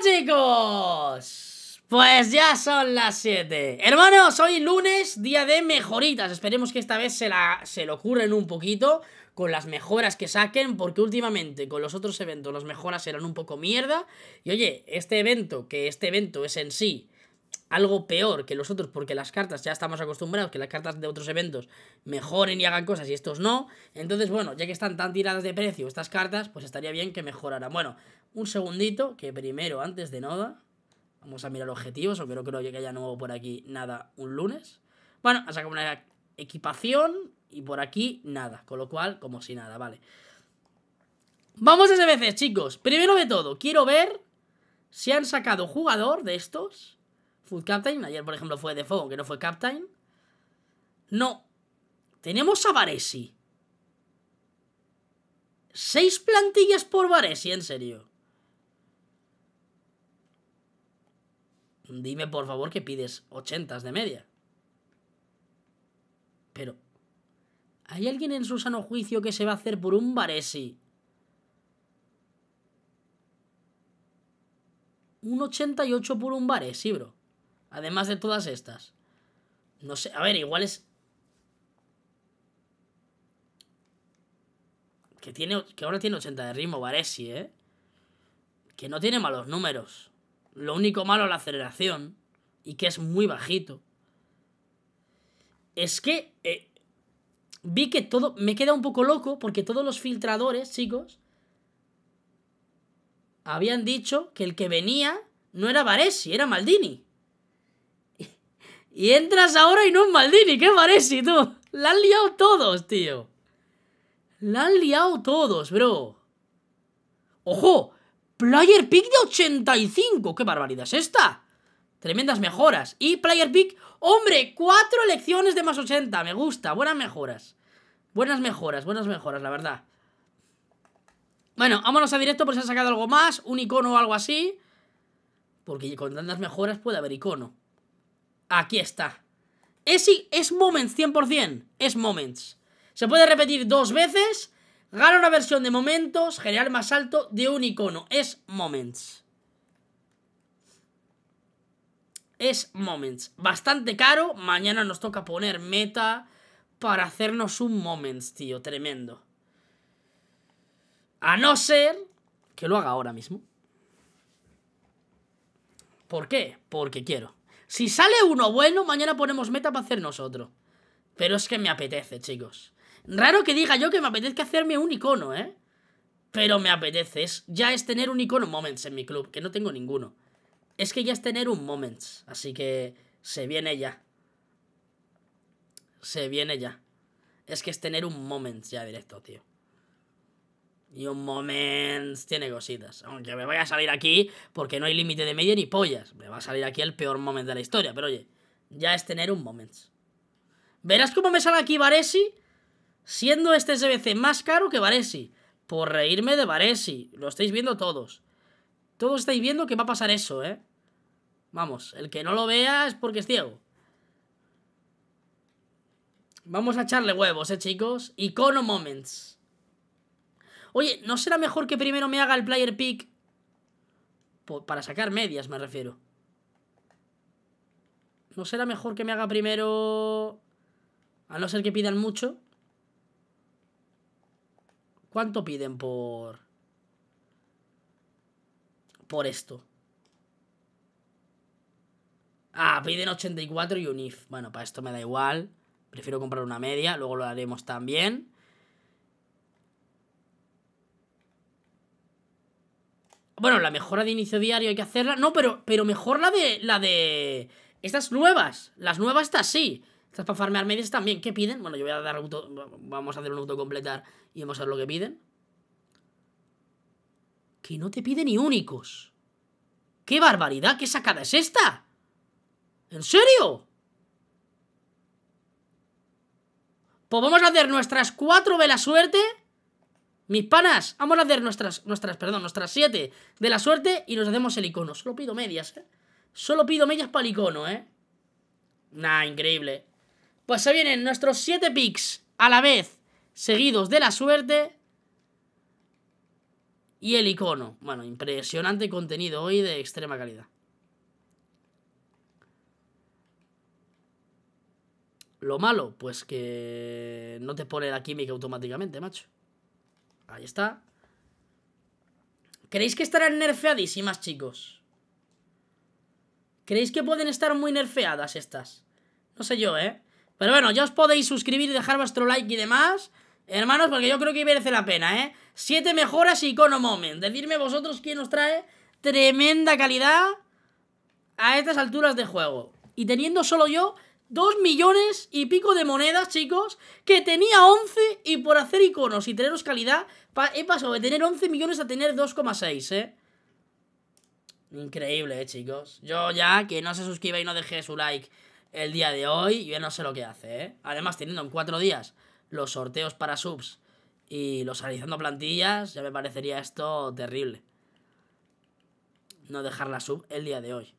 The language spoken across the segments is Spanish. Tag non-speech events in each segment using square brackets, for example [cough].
chicos, pues ya son las 7 Hermanos, hoy lunes, día de mejoritas Esperemos que esta vez se, la, se lo ocurren un poquito Con las mejoras que saquen Porque últimamente con los otros eventos las mejoras eran un poco mierda Y oye, este evento, que este evento es en sí algo peor que los otros porque las cartas ya estamos acostumbrados que las cartas de otros eventos mejoren y hagan cosas y estos no. Entonces, bueno, ya que están tan tiradas de precio estas cartas, pues estaría bien que mejoraran. Bueno, un segundito, que primero, antes de nada, vamos a mirar objetivos, o no creo que haya nuevo por aquí nada un lunes. Bueno, a sacar una equipación y por aquí nada, con lo cual, como si nada, vale. Vamos a veces, chicos. Primero de todo, quiero ver si han sacado jugador de estos. Food Captain, ayer por ejemplo fue de fuego, que no fue Captain. No. Tenemos a Varesi. Seis plantillas por Varesi, en serio. dime por favor que pides 80 de media. Pero, ¿hay alguien en su sano juicio que se va a hacer por un Baresi? Un 88 por un Baresi, bro. Además de todas estas. No sé, a ver, igual es... Que, tiene, que ahora tiene 80 de ritmo Baresi, ¿eh? Que no tiene malos números. Lo único malo la aceleración, y que es muy bajito, es que eh, vi que todo, me queda un poco loco porque todos los filtradores, chicos, habían dicho que el que venía no era Varesi, era Maldini. Y entras ahora y no es Maldini, ¿qué Varesi, tú? La han liado todos, tío. La han liado todos, bro. ¡Ojo! Player Pick de 85. ¡Qué barbaridad es esta! Tremendas mejoras. Y Player Pick, hombre, cuatro elecciones de más 80. Me gusta, buenas mejoras. Buenas mejoras, buenas mejoras, la verdad. Bueno, vámonos a directo por si ha sacado algo más. Un icono o algo así. Porque con tantas mejoras puede haber icono. Aquí está. Es, es Moments 100%. Es Moments. Se puede repetir dos veces Gana una versión de momentos genial, más alto de un icono. Es moments. Es moments. Bastante caro. Mañana nos toca poner meta para hacernos un moments, tío. Tremendo. A no ser que lo haga ahora mismo. ¿Por qué? Porque quiero. Si sale uno bueno, mañana ponemos meta para hacer nosotros. Pero es que me apetece, chicos. Raro que diga yo que me apetezca hacerme un icono, ¿eh? Pero me apetece. ya es tener un icono Moments en mi club, que no tengo ninguno. Es que ya es tener un Moments, así que se viene ya. Se viene ya. Es que es tener un Moments ya directo, tío. Y un Moments tiene cositas. Aunque me voy a salir aquí porque no hay límite de media ni pollas. Me va a salir aquí el peor momento de la historia, pero oye, ya es tener un Moments. Verás cómo me sale aquí Varesi siendo este SBC más caro que Varesi. Por reírme de Varesi, lo estáis viendo todos. Todos estáis viendo que va a pasar eso, ¿eh? Vamos, el que no lo vea es porque es ciego. Vamos a echarle huevos, ¿eh, chicos? Icono Moments. Oye, ¿no será mejor que primero me haga el player pick? para sacar medias, me refiero. ¿No será mejor que me haga primero... A no ser que pidan mucho? ¿Cuánto piden por. por esto? Ah, piden 84 y un IF. Bueno, para esto me da igual. Prefiero comprar una media, luego lo haremos también. Bueno, la mejora de inicio diario hay que hacerla. No, pero, pero mejor la de. la de. Estas nuevas. Las nuevas estas sí. ¿Estás para farmear medias también, ¿qué piden? Bueno, yo voy a dar auto. Vamos a hacer un completar y vamos a ver lo que piden. Que no te piden ni únicos. ¡Qué barbaridad! ¿Qué sacada es esta? ¿En serio? Pues vamos a hacer nuestras cuatro de la suerte. Mis panas, vamos a hacer nuestras, nuestras, perdón, nuestras siete de la suerte y nos hacemos el icono. Solo pido medias, ¿eh? Solo pido medias para el icono, ¿eh? Nah, increíble. Pues se vienen nuestros 7 picks a la vez, seguidos de la suerte. Y el icono. Bueno, impresionante contenido hoy de extrema calidad. Lo malo, pues que no te pone la química automáticamente, macho. Ahí está. ¿Creéis que estarán nerfeadísimas, chicos? ¿Creéis que pueden estar muy nerfeadas estas? No sé yo, ¿eh? Pero bueno, ya os podéis suscribir y dejar vuestro like y demás. Hermanos, porque yo creo que merece la pena, ¿eh? Siete mejoras y Icono Moment. Decidme vosotros quién os trae tremenda calidad a estas alturas de juego. Y teniendo solo yo dos millones y pico de monedas, chicos, que tenía 11 y por hacer iconos y teneros calidad, he pasado de tener 11 millones a tener 2,6, ¿eh? Increíble, ¿eh, chicos? Yo ya, que no se suscriba y no deje su like el día de hoy, yo no sé lo que hace, ¿eh? Además, teniendo en cuatro días los sorteos para subs y los analizando plantillas, ya me parecería esto terrible. No dejar la sub el día de hoy.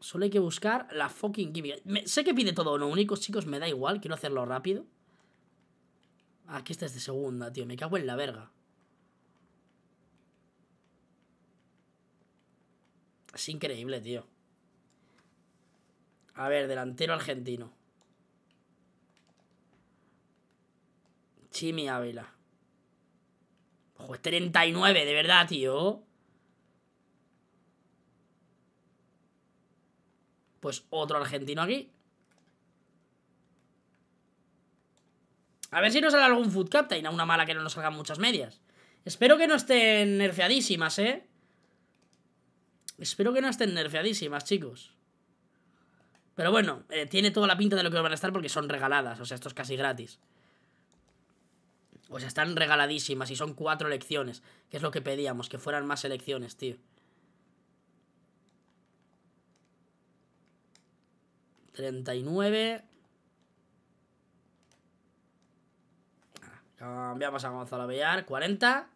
Solo hay que buscar la fucking gimmick. sé que pide todo lo único, chicos, me da igual, quiero hacerlo rápido. Aquí ah, está es de segunda, tío, me cago en la verga. Es increíble, tío. A ver, delantero argentino. Chimi Ávila. 39, de verdad, tío. Pues otro argentino aquí. A ver si nos sale algún Food Captain, a una mala que no nos salgan muchas medias. Espero que no estén nerfeadísimas, ¿eh? Espero que no estén nerfeadísimas, chicos. Pero bueno, eh, tiene toda la pinta de lo que van a estar porque son regaladas. O sea, esto es casi gratis. O sea, están regaladísimas y son cuatro elecciones. Que es lo que pedíamos, que fueran más elecciones, tío. ...39... Cambiamos a Gonzalo Villar... ...40...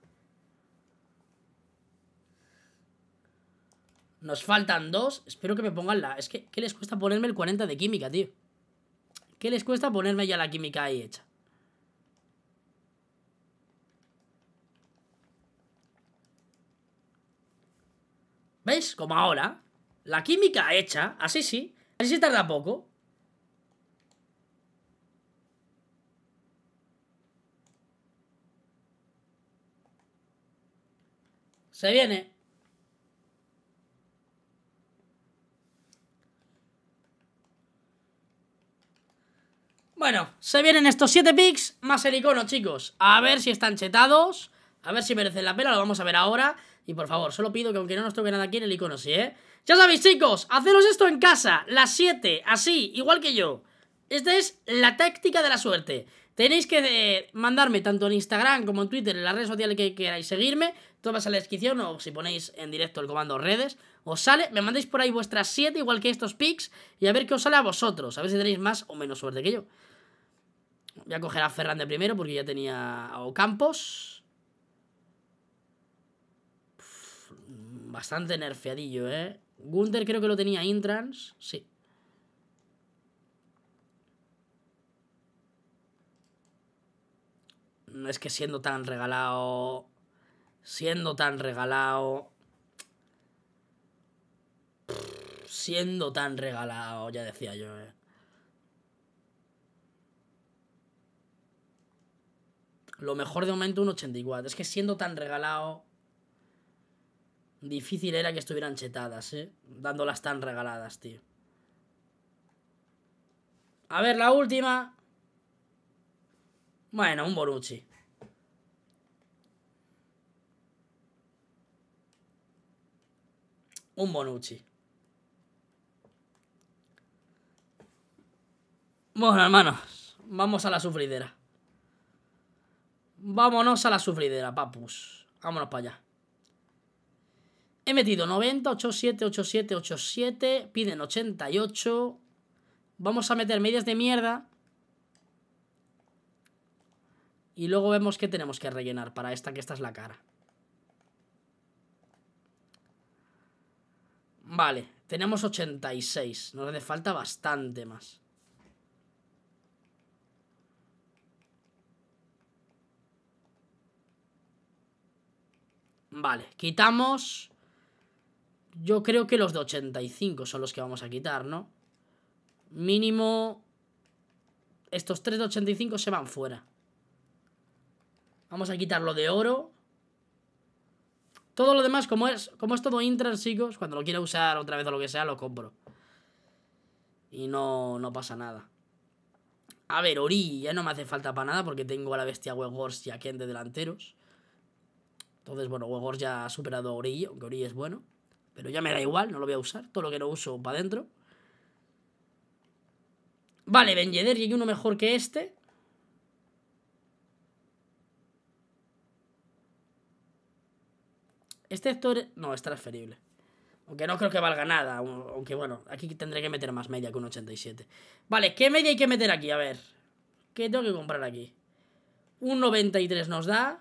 Nos faltan dos. Espero que me pongan la... Es que, ¿qué les cuesta ponerme el 40 de química, tío? ¿Qué les cuesta ponerme ya la química ahí hecha? ¿Veis? Como ahora. La química hecha. Así sí. Así se tarda poco. Se viene. Bueno, se vienen estos 7 picks más el icono, chicos. A ver si están chetados. A ver si merecen la pena, lo vamos a ver ahora. Y por favor, solo pido que aunque no nos toque nada aquí en el icono, sí, ¿eh? Ya sabéis, chicos, haceros esto en casa, las 7, así, igual que yo. Esta es la táctica de la suerte. Tenéis que eh, mandarme tanto en Instagram como en Twitter, en las redes sociales que queráis seguirme. Todo va a la descripción o si ponéis en directo el comando redes, os sale. Me mandéis por ahí vuestras 7, igual que estos pics, y a ver qué os sale a vosotros. A ver si tenéis más o menos suerte que yo. Voy a coger a Ferran primero porque ya tenía a Ocampos. bastante nerfeadillo, ¿eh? Gunther creo que lo tenía Intrans. Sí. No es que siendo tan regalado. Siendo tan regalado. Siendo tan regalado, ya decía yo, ¿eh? Lo mejor de momento un 84. Es que siendo tan regalado, difícil era que estuvieran chetadas, ¿eh? Dándolas tan regaladas, tío. A ver, la última. Bueno, un Bonucci Un Bonucci. Bueno, hermanos, vamos a la sufridera. Vámonos a la sufridera, papus. Vámonos para allá. He metido 90, 87, 87, 87. Piden 88. Vamos a meter medias de mierda. Y luego vemos qué tenemos que rellenar para esta, que esta es la cara. Vale, tenemos 86. Nos hace falta bastante más. Vale, quitamos... Yo creo que los de 85 son los que vamos a quitar, ¿no? Mínimo... Estos 3 de 85 se van fuera. Vamos a quitar lo de oro. Todo lo demás, como es, como es todo intransigos, cuando lo quiera usar otra vez o lo que sea, lo compro. Y no, no pasa nada. A ver, Ori ya no me hace falta para nada porque tengo a la bestia Wegors y a Ken de delanteros. Entonces, bueno, Wogor ya ha superado a Orillo, aunque Orillo es bueno. Pero ya me da igual, no lo voy a usar. Todo lo que no uso para adentro. Vale, Ben y hay uno mejor que este. Este actor... No, es transferible. Aunque no creo que valga nada. Aunque bueno, aquí tendré que meter más media que un 87. Vale, ¿qué media hay que meter aquí? A ver. ¿Qué tengo que comprar aquí? Un 93 nos da.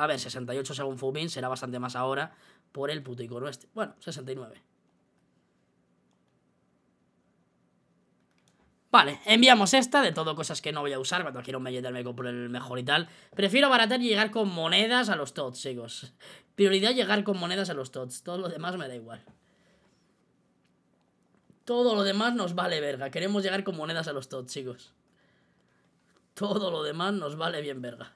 A ver, 68 según Fubin, será bastante más ahora por el puto icono este. Bueno, 69. Vale, enviamos esta, de todo cosas que no voy a usar cuando quiero meterme con el mejor y tal. Prefiero baratar y llegar con monedas a los tots, chicos. [laughs] Prioridad llegar con monedas a los tots, todo lo demás me da igual. Todo lo demás nos vale verga, queremos llegar con monedas a los tots, chicos. Todo lo demás nos vale bien verga.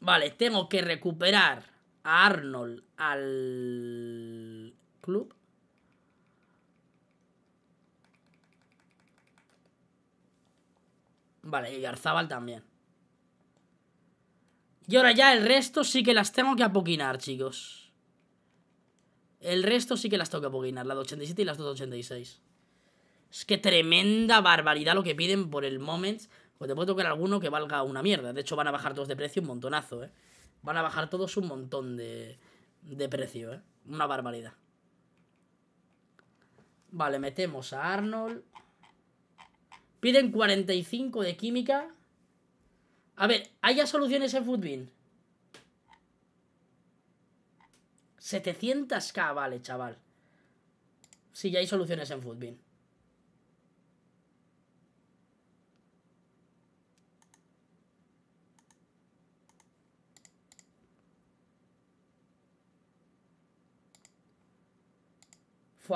Vale, tengo que recuperar a Arnold al club. Vale, y Garzabal también. Y ahora ya el resto sí que las tengo que apoquinar, chicos. El resto sí que las tengo que apoquinar, Las de 87 y las 86. Es que tremenda barbaridad lo que piden por el Moments pues te puedo tocar alguno que valga una mierda. De hecho, van a bajar todos de precio un montonazo, ¿eh? Van a bajar todos un montón de, de precio, ¿eh? Una barbaridad. Vale, metemos a Arnold. Piden 45 de química. A ver, ya soluciones en Foodbin? 700k, vale, chaval. Sí, ya hay soluciones en Foodbin.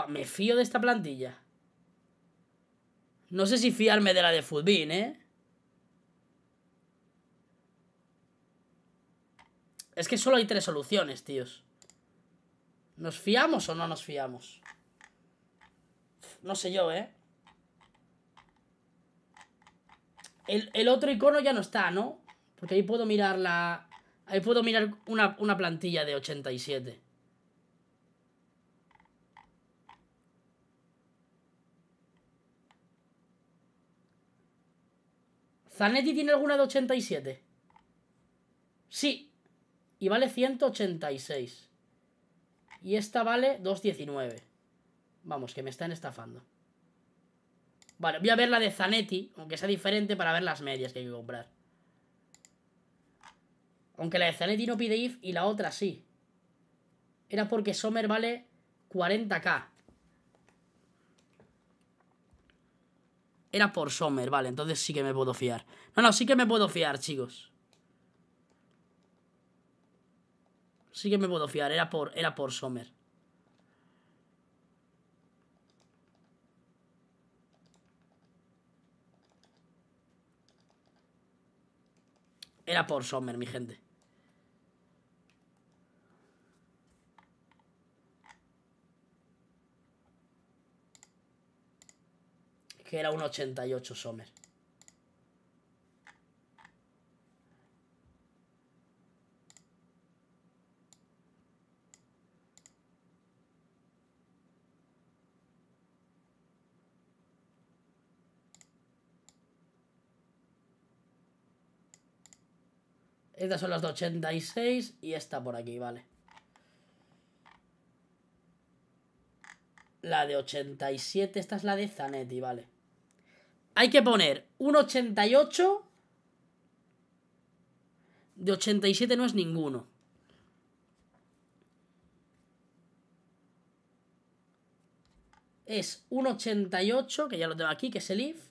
me fío de esta plantilla. No sé si fiarme de la de Futbin, ¿eh? Es que solo hay tres soluciones, tíos. ¿Nos fiamos o no nos fiamos? No sé yo, ¿eh? El, otro icono ya no está, ¿no? Porque ahí puedo mirar la... Ahí puedo mirar una, una plantilla de 87. ¿Zanetti tiene alguna de 87? Sí. Y vale 186. Y esta vale 219. Vamos, que me están estafando. Vale, voy a ver la de Zanetti, aunque sea diferente para ver las medias que hay que comprar. Aunque la de Zanetti no pide if y la otra sí. Era porque Sommer vale 40k. Era por Sommer, vale, entonces sí que me puedo fiar. No, no, sí que me puedo fiar, chicos. Sí que me puedo fiar, era por, era por Sommer. Era por Sommer, mi gente. que era un 88 Sommer. Estas son las de 86 y esta por aquí, vale. La de 87, esta es la de Zanetti, vale. Hay que poner un 88. De 87 no es ninguno. Es un 88, que ya lo tengo aquí, que es el if.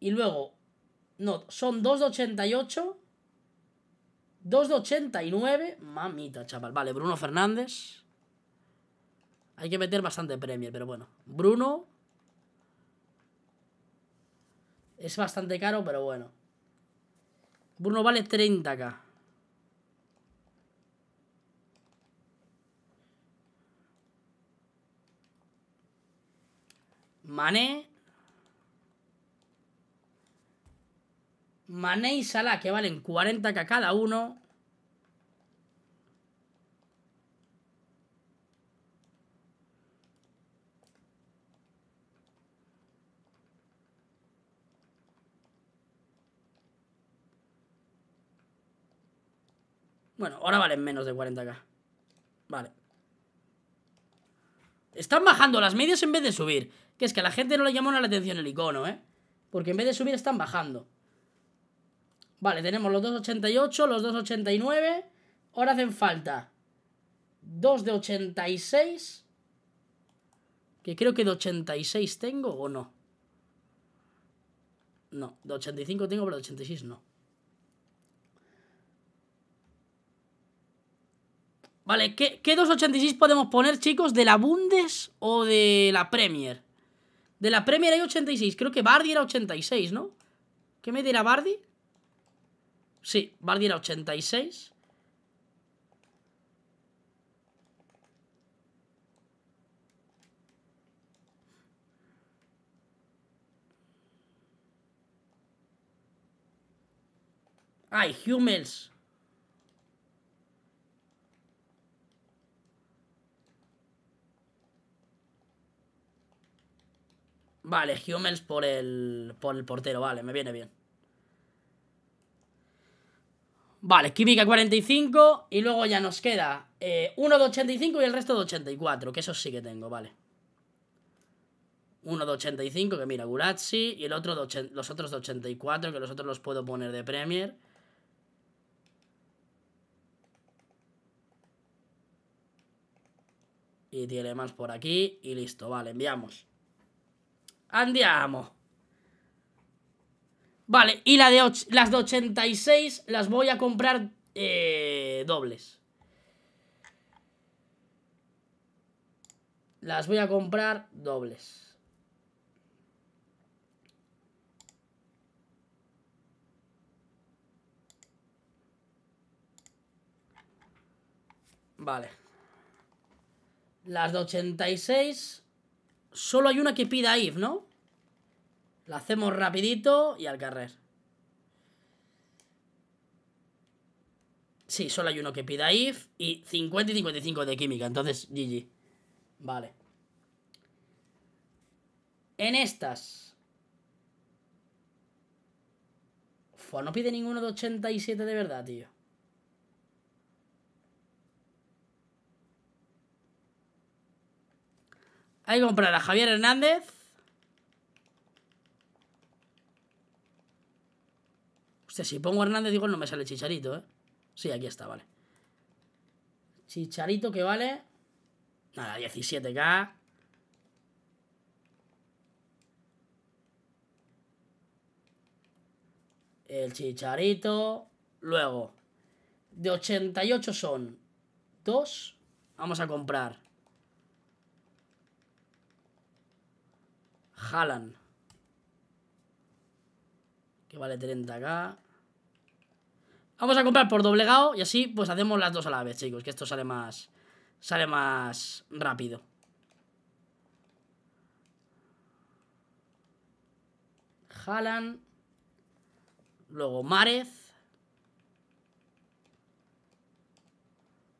Y luego, no, son 2 de 88. 2 de 89. Mamita, chaval. Vale, Bruno Fernández. Hay que meter bastante premio, pero bueno. Bruno, Es bastante caro, pero bueno. Bruno vale 30k. Mané. Mané y Salah, que valen 40k cada uno. Bueno, ahora valen menos de 40k. Vale. Están bajando las medias en vez de subir. Que es que a la gente no le llamó la atención el icono, ¿eh? Porque en vez de subir están bajando. Vale, tenemos los 2,88, los 2,89. Ahora hacen falta 2 de 86. Que creo que de 86 tengo o no. No, de 85 tengo, pero de 86 no. Vale, ¿qué, 2.86 podemos poner, chicos? ¿De la Bundes o de la Premier? De la Premier hay 86. Creo que Bardi era 86, ¿no? ¿Qué me dirá Bardi? Sí, Bardi era 86. Ay, Hummels. Vale, Hummels por el, por el portero, vale, me viene bien. Vale, química 45 y luego ya nos queda eh, uno de 85 y el resto de 84, que eso sí que tengo, vale. Uno de 85, que mira, Gulazzi y el otro los otros de 84, que los otros los puedo poner de Premier. Y tiene más por aquí y listo, vale, enviamos. Andiamo. Vale, y la de las de 86 las voy a comprar eh, dobles. Las voy a comprar dobles. Vale. Las de 86 Solo hay una que pida if, ¿no? La hacemos rapidito y al carrer. Sí, solo hay uno que pida if y 50 y 55 de química, entonces GG. Vale. En estas. Fua, no pide ninguno de 87 de verdad, tío. Hay que comprar a Javier Hernández. Usted, si pongo Hernández, digo, no me sale Chicharito, ¿eh? Sí, aquí está, vale. Chicharito que vale. Nada, 17k. El chicharito. Luego, de 88 son dos, Vamos a comprar jalan Que vale 30k. Vamos a comprar por doblegado y así pues hacemos las dos a la vez, chicos. Que esto sale más... Sale más rápido. jalan Luego marez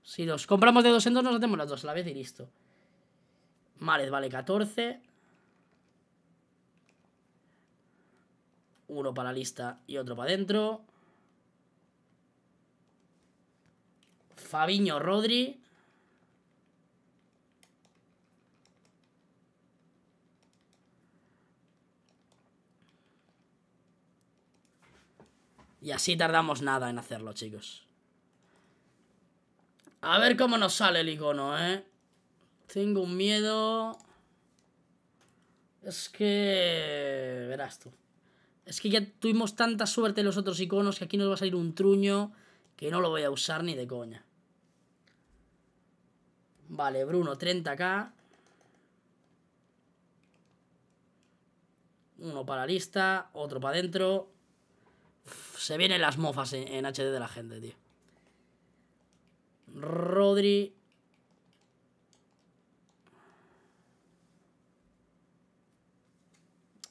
Si los compramos de dos en dos, nos hacemos las dos a la vez y listo. marez vale 14. Uno para la lista y otro para adentro. Fabiño Rodri. Y así tardamos nada en hacerlo, chicos. A ver cómo nos sale el icono, ¿eh? Tengo un miedo... Es que... Verás tú es que ya tuvimos tanta suerte en los otros iconos que aquí nos va a salir un truño que no lo voy a usar ni de coña. Vale, Bruno, 30k. Uno para lista, otro para adentro. Se vienen las mofas en HD de la gente, tío. Rodri,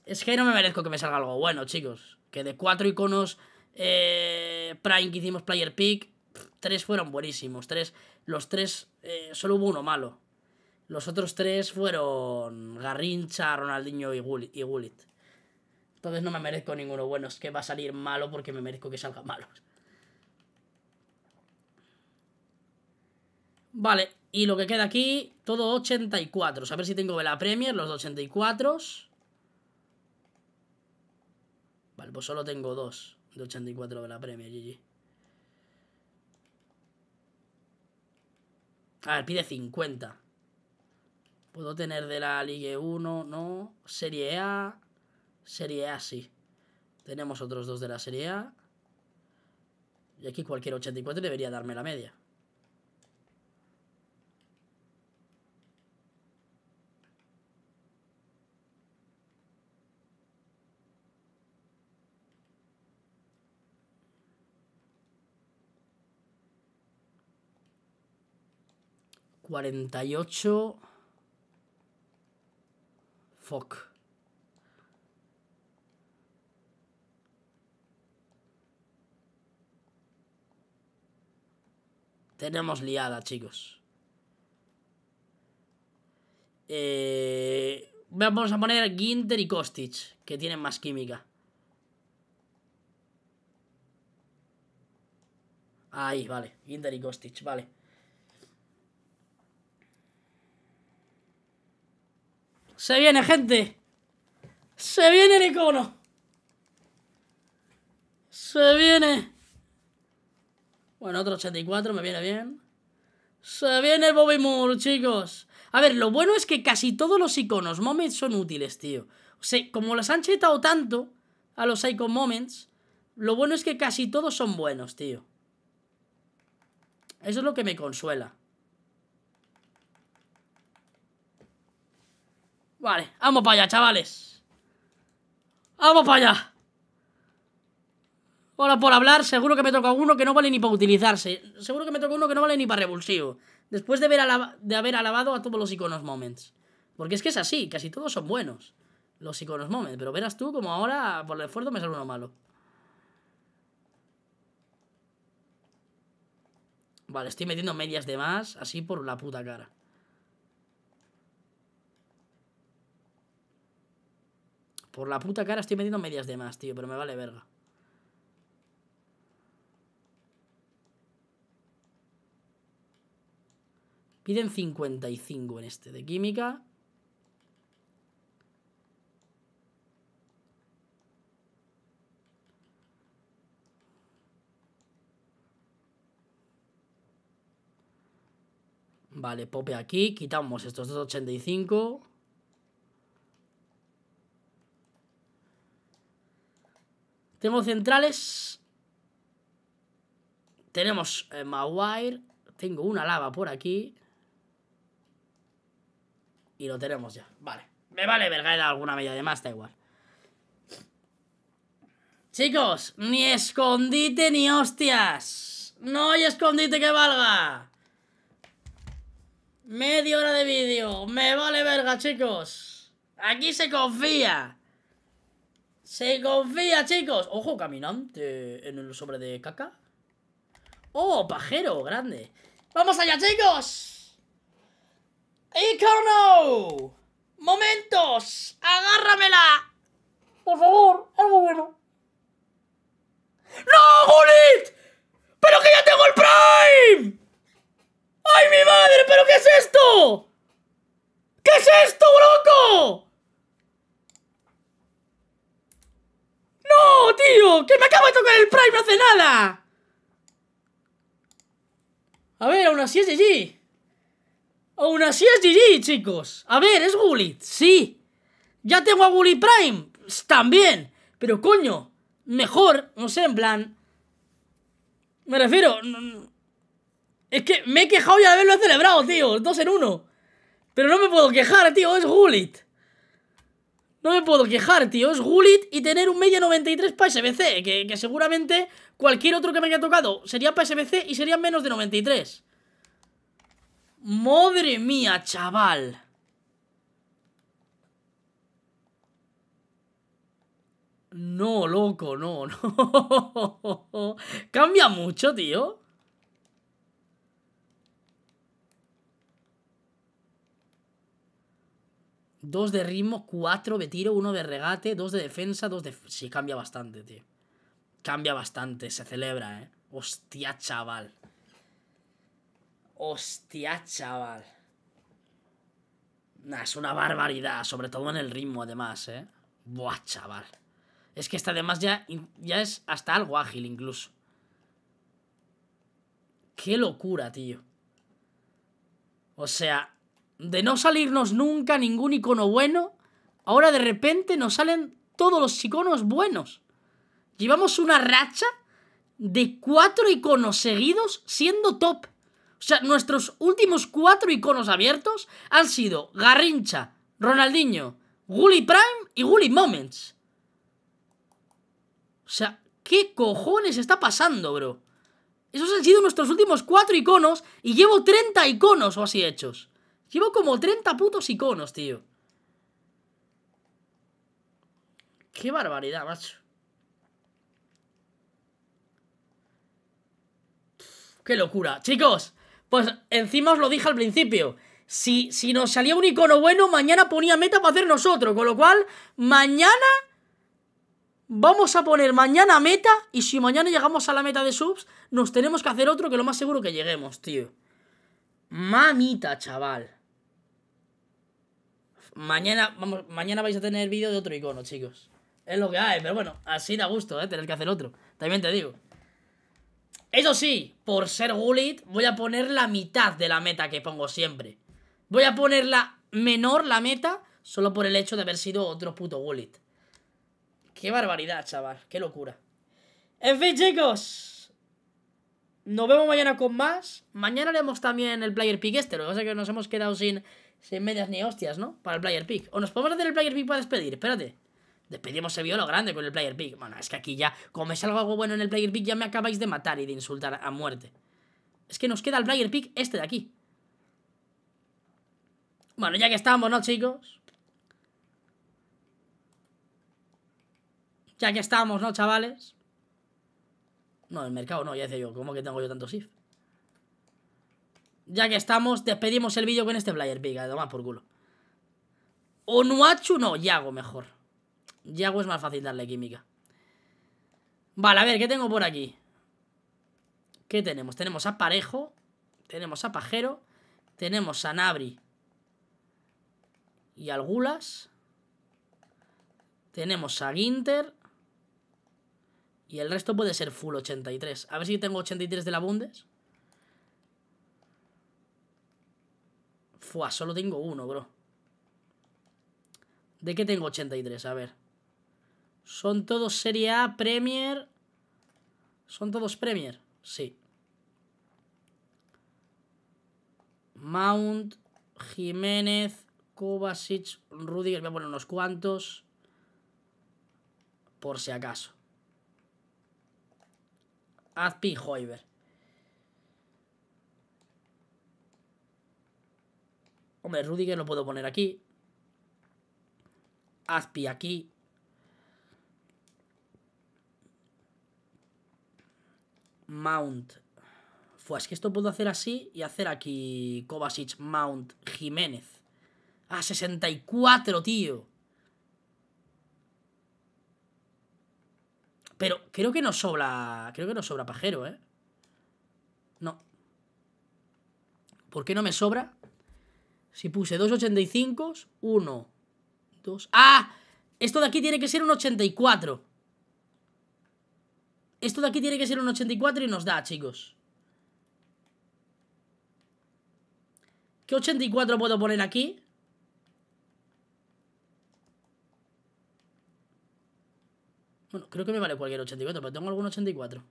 Es que no me merezco que me salga algo bueno, chicos. Que de cuatro iconos eh, Prime que hicimos Player Pick, tres fueron buenísimos. Tres, los tres, eh, solo hubo uno malo. Los otros tres fueron Garrincha, Ronaldinho y Gullit. Entonces no me merezco ninguno bueno. Es que va a salir malo porque me merezco que salga malo. Vale, y lo que queda aquí, todo 84. A ver si tengo la Premier, los 84 pues solo tengo dos de 84 de la premia, GG. A ver, pide 50. Puedo tener de la Ligue 1, no. Serie A. Serie A, sí. Tenemos otros dos de la Serie A. Y aquí cualquier 84 debería darme la media. 48. Fuck. Tenemos liada, chicos. Eh, vamos a poner Ginter y Kostic, que tienen más química. Ahí, vale. Ginter y Kostic, vale. Se viene, gente. Se viene el icono. Se viene. Bueno, otro 84 me viene bien. Se viene Bobby Moore, chicos. A ver, lo bueno es que casi todos los iconos moments son útiles, tío. O sea, como las han chetado tanto a los icon moments, lo bueno es que casi todos son buenos, tío. Eso es lo que me consuela. Vale, vamos para allá, chavales. ¡Vamos para allá! Ahora por hablar, seguro que me toca uno que no vale ni para utilizarse. Seguro que me toca uno que no vale ni para revulsivo. Después de, de haber alabado a todos los iconos moments. Porque es que es así, casi todos son buenos. Los iconos moments. Pero verás tú como ahora por el esfuerzo me sale uno malo. Vale, estoy metiendo medias de más, así por la puta cara. Por la puta cara estoy metiendo medias de más, tío, pero me vale verga. Piden 55 en este de química. Vale, pope aquí, quitamos estos 285. Tenemos centrales. Tenemos eh, Maguire. Tengo una lava por aquí. Y lo tenemos ya. Vale. Me vale verga, dado alguna media de más, da igual. Chicos, ni escondite ni hostias. No hay escondite que valga. Media hora de vídeo. Me vale verga, chicos. Aquí se confía. Se confía, chicos. Ojo, caminante en el sobre de caca. Oh, pajero, grande. ¡Vamos allá, chicos! ¡Icono! ¡Momentos! ¡Agárramela! Por favor, algo bueno. ¡No, Gulit! ¡Pero que ya tengo el Prime! ¡Ay, mi madre! ¿Pero qué es esto? ¿Qué es esto, broco? ¡No, tío! ¡Que me acabo de tocar el Prime ¡No hace nada! A ver, aún así es GG. Aún así es GG, chicos. A ver, es Gulit, sí. Ya tengo a Gulit Prime, pues, también. Pero coño, mejor, no sé, en plan... Me refiero... Es que me he quejado ya de haberlo celebrado, tío. Dos en uno. Pero no me puedo quejar, tío, es Gulit. No me puedo quejar, tío. Es Gulit y tener un media 93 para SBC. Que, que, seguramente cualquier otro que me haya tocado sería para SBC y sería menos de 93. Madre mía, chaval. No, loco, no, [laughs] no. Cambia mucho, tío. Dos de ritmo, cuatro de tiro, uno de regate, dos de defensa, dos de... Sí, cambia bastante, tío. Cambia bastante, se celebra, ¿eh? Hostia, chaval. Hostia, chaval. Nah, es una barbaridad, sobre todo en el ritmo, además, ¿eh? Buah, chaval. Es que esta además ya, ya es hasta algo ágil incluso. Qué locura, tío. O sea, de no salirnos nunca ningún icono bueno, ahora de repente nos salen todos los iconos buenos. Llevamos una racha de cuatro iconos seguidos siendo top. O sea, nuestros últimos cuatro iconos abiertos han sido Garrincha, Ronaldinho, Gully Prime y Gully Moments. O sea, ¿qué cojones está pasando, bro? Esos han sido nuestros últimos cuatro iconos y llevo 30 iconos o así hechos. Llevo como 30 putos iconos, tío. Qué barbaridad, macho. Qué locura. Chicos, pues encima os lo dije al principio. Si, si nos salía un icono bueno, mañana ponía meta para hacer nosotros. Con lo cual, mañana... Vamos a poner mañana meta y si mañana llegamos a la meta de subs, nos tenemos que hacer otro que lo más seguro que lleguemos, tío. Mamita, chaval. Mañana, vamos, mañana vais a tener vídeo de otro icono, chicos. Es lo que hay, pero bueno, así da gusto, ¿eh? Tener que hacer otro. También te digo. Eso sí, por ser Gulit, voy a poner la mitad de la meta que pongo siempre. Voy a poner la menor, la meta, solo por el hecho de haber sido otro puto Gulit. Qué barbaridad, chaval. Qué locura. En fin, chicos. Nos vemos mañana con más. Mañana haremos también el player pick este. Lo que pasa es que nos hemos quedado sin, medias ni hostias, ¿no? Para el player pick. O nos podemos hacer el player pick para despedir. Espérate. Despedimos se violo grande con el player pick. Bueno, es que aquí ya, como es algo bueno en el player pick, ya me acabáis de matar y de insultar a muerte. Es que nos queda el player pick este de aquí. Bueno, ya que estamos, ¿no, chicos? Ya que estamos, ¿no, chavales? No, el mercado no, ya decía yo, ¿cómo que tengo yo tanto SIF? Ya que estamos, despedimos el vídeo con este player pick, además por culo. Onuachu no, Yago mejor. Yago es más fácil darle química. Vale, a ver, ¿qué tengo por aquí? ¿Qué tenemos? Tenemos a Parejo, tenemos a Pajero, tenemos a Nabri y al Gulas. Tenemos a Ginter y el resto puede ser full 83. A ver si tengo 83 de la Bundes. Fua, solo tengo uno, bro. ¿De qué tengo 83? A ver. Son todos Serie A, Premier... ¿Son todos Premier? Sí. Mount, Jiménez, Kovacic, Rudiger... Voy a poner unos cuantos. Por si acaso o me Hombre, Rudiger lo puedo poner aquí. Aspi aquí. Mount. es que esto puedo hacer así y hacer aquí Kovacic, Mount, Jiménez. A ¡Ah, 64, tío. Pero creo que nos sobra. Creo que nos sobra pajero, ¿eh? No. ¿Por qué no me sobra? Si puse 2,85, 1, 2. ¡Ah! Esto de aquí tiene que ser un 84. Esto de aquí tiene que ser un 84 y nos da, chicos. ¿Qué 84 puedo poner aquí? Bueno, creo que me vale cualquier 84, pero tengo algún 84.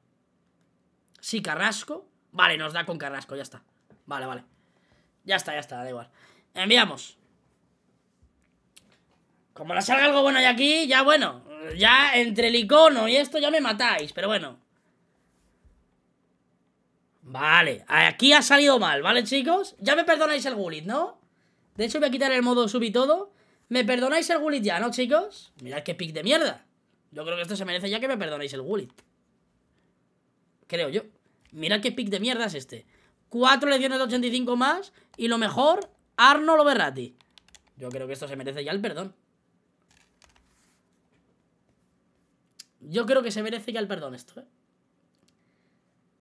Sí, Carrasco. Vale, nos da con Carrasco, ya está. Vale, vale. Ya está, ya está, da igual. Enviamos. Como la salga algo bueno de aquí, ya bueno. Ya entre el icono y esto ya me matáis, pero bueno. Vale, aquí ha salido mal, ¿vale, chicos? Ya me perdonáis el gulit, ¿no? De hecho, voy a quitar el modo sub y todo. ¿Me perdonáis el gulit ya, no, chicos? Mirad qué pick de mierda. Yo creo que esto se merece ya que me perdonéis el Gullit. Creo yo. Mira qué pick de mierda es este. Cuatro lecciones de 85 más y lo mejor, arno Loberrati. Yo creo que esto se merece ya el perdón. Yo creo que se merece ya el perdón esto, ¿eh?